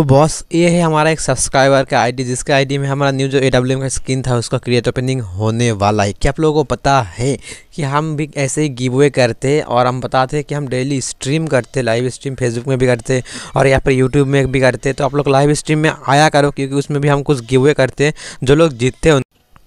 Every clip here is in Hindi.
तो बॉस ये है हमारा एक सब्सक्राइबर का आईडी जिसके आईडी में हमारा न्यू जो ए का स्किन था उसका क्रिएट ओपनिंग होने वाला है क्या आप लोगों को पता है कि हम भी ऐसे ही गिवे करते हैं और हम बताते हैं कि हम डेली स्ट्रीम करते लाइव स्ट्रीम फेसबुक में भी करते और यहाँ पर यूट्यूब में भी करते तो आप लोग लाइव स्ट्रीम में आया करो क्योंकि उसमें भी हम कुछ गिव अवे करते हैं जो लोग जीतते हैं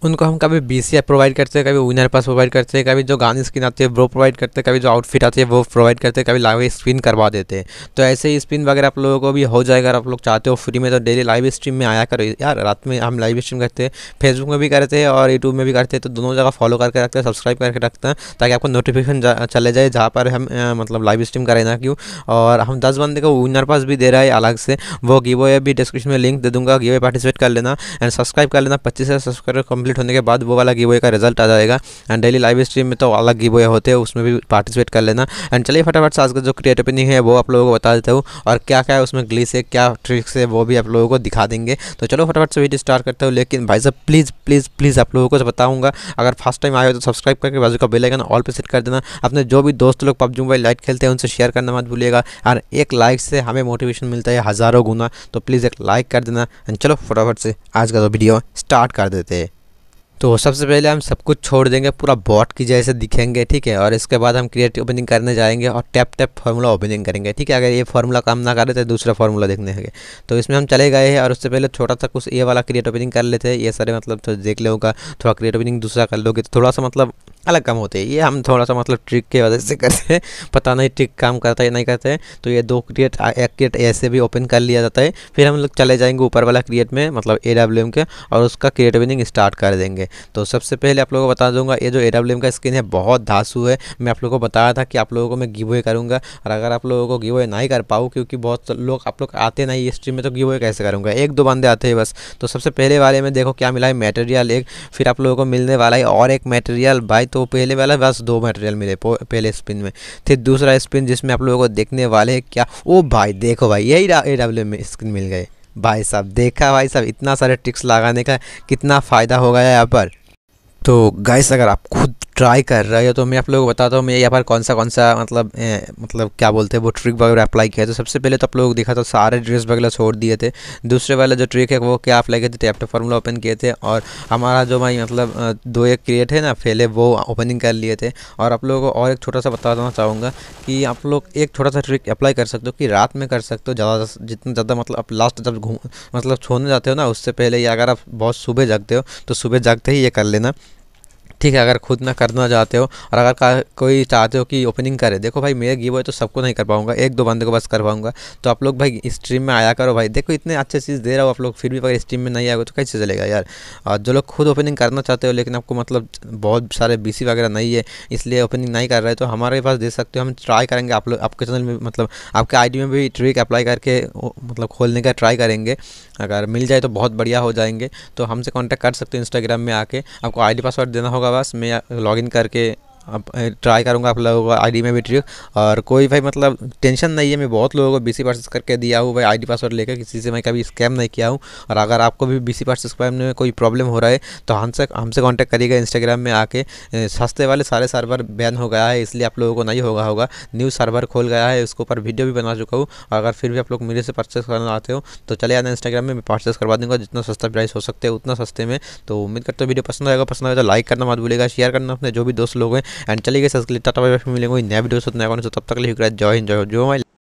उनको हम कभी बी सी प्रोवाइड करते हैं कभी विनर पास प्रोवाइड करते हैं कभी जो गाने स्क्रीन आती है वो प्रोवाइड करते हैं कभी जो आउटफिट आती है वो प्रोवाइड करते हैं कभी लाइव स्पिन करवा देते हैं तो ऐसे ही स्पिन वगैरह आप लोगों को भी हो जाएगा अगर आप लोग चाहते हो फ्री में तो डेली लाइव स्ट्रीम में आया करो यार रात में हम लाइव स्ट्रीम करते हैं फेसबुक में भी करते हैं और यूट्यूब में भी करते हैं तो दोनों जगह फॉलो करके रखते हैं सब्सक्राइब करके रखते हैं ताकि आपको नोटिफिकेशन चले जाए जहाँ पर हम मतलब लाइव स्ट्रीम करें ना क्यों और हम दस बंदे को विनर पास भी दे रहा है अलग से वो गिवो भी डिस्क्रिप्शन में लिंक दे दूँगा गिवे पार्टिसिपेट कर लेना एंड सब्सक्राइब कर लेना पच्चीस हज़ार सब्सक्राइबर कम्प्लीट कंप्लीट होने के बाद वो वाला गिवे का रिजल्ट आ जाएगा एंड डेली लाइव स्ट्रीम में तो अलग गिवे होते हैं उसमें भी पार्टिसिपेट कर लेना एंड चलिए फटाफट से आज का जो क्रिएटिव पिनिंग है वो आप लोगों को बता देता हूँ और क्या क्या है उसमें ग्लिस है क्या ट्रिक्स है वो भी आप लोगों को दिखा देंगे तो चलो फटाफट से वीडियो स्टार्ट करते हो लेकिन भाई साहब प्लीज़ प्लीज़ प्लीज़ आप लोगों को बताऊँगा अगर फर्स्ट टाइम आए हो तो सब्सक्राइब करके बाजू का बेलाइकन ऑल पर सेट कर देना अपने जो भी दोस्त लोग पबजी मोबाइल लाइट खेलते हैं उनसे शेयर करना मत भूलिएगा और एक लाइक से हमें मोटिवेशन मिलता है हज़ारों गुना तो प्लीज़ एक लाइक कर देना एंड चलो फटाफट से आज का जो वीडियो स्टार्ट कर देते हैं तो सबसे पहले हम सब कुछ छोड़ देंगे पूरा बॉट की जैसे दिखेंगे ठीक है और इसके बाद हम क्रिएट ओपनिंग करने जाएंगे और टैप टैप फार्मूला ओपनिंग करेंगे ठीक है अगर ये फार्मूला काम ना करे तो दूसरा फार्मूला देखने होंगे तो इसमें हम चले गए हैं और उससे पहले छोटा सा कुछ ये वाला क्रिएट ओपनिंग कर लेते हैं ये सारे मतलब तो देख लेगा थोड़ा क्रिएट ओपनिंग दूसरा कर लोगे तो थोड़ा सा मतलब अलग काम होते हैं ये हम थोड़ा सा मतलब ट्रिक के वजह से करते हैं पता नहीं ट्रिक काम करता है नहीं करते हैं तो ये दो क्रिएट एक क्रिएट ऐसे भी ओपन कर लिया जाता है फिर हम लोग चले जाएंगे ऊपर वाला क्रिएट में मतलब ए डब्ल्यू एम के और उसका क्रिएट विनिंग स्टार्ट कर देंगे तो सबसे पहले आप लोगों को बता दूंगा ये जो ए डब्ल्यू एम का स्क्रीन है बहुत धासु है मैं आप लोगों को बताया था कि आप लोगों को मैं गिवे करूँगा और अगर आप लोगों को गिवे नहीं कर पाऊँ क्योंकि बहुत लोग आप लोग आते नहीं इस स्ट्रीम में तो गिवे कैसे करूँगा एक दो बंदे आते हैं बस तो सबसे पहले वाले में देखो क्या मिला है मेटेरियल एक फिर आप लोगों को मिलने वाला है और एक मेटेरियल बाई तो पहले वाला बस दो मटेरियल मिले पहले स्पिन में फिर दूसरा स्पिन जिसमें आप लोगों को देखने वाले हैं क्या ओ भाई देखो भाई यही ए डब्ल्यू में स्क्रीन मिल गए भाई साहब देखा भाई साहब इतना सारे ट्रिक्स लगाने का कितना फ़ायदा हो गया यहाँ पर तो गाइस अगर आप खुद ट्राई कर रहे हो तो मैं आप लोगों को बताता हूँ मैं यहाँ पर कौन सा कौन सा मतलब ए, मतलब क्या बोलते हैं वो ट्रिक वगैरह अप्लाई किया तो सबसे पहले तो आप लोग देखा तो सारे ड्रेस वगैरह छोड़ दिए थे दूसरे वाला जो ट्रिक है वो क्या अप्लाई किए थे टैप्टर फार्मूला ओपन किए थे और हमारा जो भाई मतलब दो एक क्रिएट है ना पहले वो ओपनिंग कर लिए थे और आप लोगों को और एक छोटा सा बताना चाहूँगा कि आप लोग एक छोटा सा ट्रिक अप्लाई कर सकते हो कि रात में कर सकते हो ज़्यादा जितना ज़्यादा मतलब आप लास्ट जब घूम मतलब छोड़ने जाते हो ना उससे पहले या अगर आप बहुत सुबह जागते हो तो सुबह जागते ही ये कर लेना ठीक है अगर खुद ना करना चाहते हो और अगर कोई चाहते हो कि ओपनिंग करे देखो भाई मेरे गिव है तो सबको नहीं कर पाऊंगा एक दो बंदे को बस कर पाऊंगा तो आप लोग भाई इस स्ट्रीम में आया करो भाई देखो इतने अच्छे चीज़ दे रहा हो आप लोग फिर भी अगर स्ट्रीम में नहीं आएगा तो कैसे चलेगा यार और जो लोग खुद ओपनिंग करना चाहते हो लेकिन आपको मतलब बहुत सारे बी वगैरह नहीं है इसलिए ओपनिंग नहीं कर रहे तो हमारे पास दे सकते हो हम ट्राई करेंगे आप लोग आपके चैनल में मतलब आपके आई में भी ट्रिक अप्लाई करके मतलब खोलने का ट्राई करेंगे अगर मिल जाए तो बहुत बढ़िया हो जाएंगे तो हमसे कॉन्टैक्ट कर सकते हो इंस्टाग्राम में आके आपको आई पासवर्ड देना होगा आवास में लॉगिन करके अब ट्राई करूँगा आप लोगों को आईडी में भी ट्रिक और कोई भाई मतलब टेंशन नहीं है मैं बहुत लोगों को बीसी परचेस करके दिया हूँ भाई आईडी पासवर्ड लेकर किसी से मैं कभी स्कैम नहीं किया हूँ और अगर आपको भी बी सी करने में कोई प्रॉब्लम हो रहा है तो हमसे हमसे कॉन्टैक्ट करिएगा इंस्टाग्राम में आके सस्ते वाले सारे सर्वर बैन हो गया है इसलिए आप लोगों को नहीं होगा होगा न्यू सर्वर खोल गया है उसके ऊपर वीडियो भी बना चुका हूँ और अगर फिर भी आप लोग मेरे से परचेस करना चाहते हो तो चले आना इंस्टाग्राम में मैं परचेस करवा दूँगा जितना सस्ता प्राइस हो सकते हैं उतना सस्ते में तो उम्मीद करते वीडियो पसंद आएगा पसंद आएगा तो लाइक करना मत भूलेगा शेयर करना अपने जो भी दोस्त लोग हैं एंड चलिए गए इसके टाटा बाय मिलेंगे नया वीडियो नया तब तक जय हिंद जय जो हमारे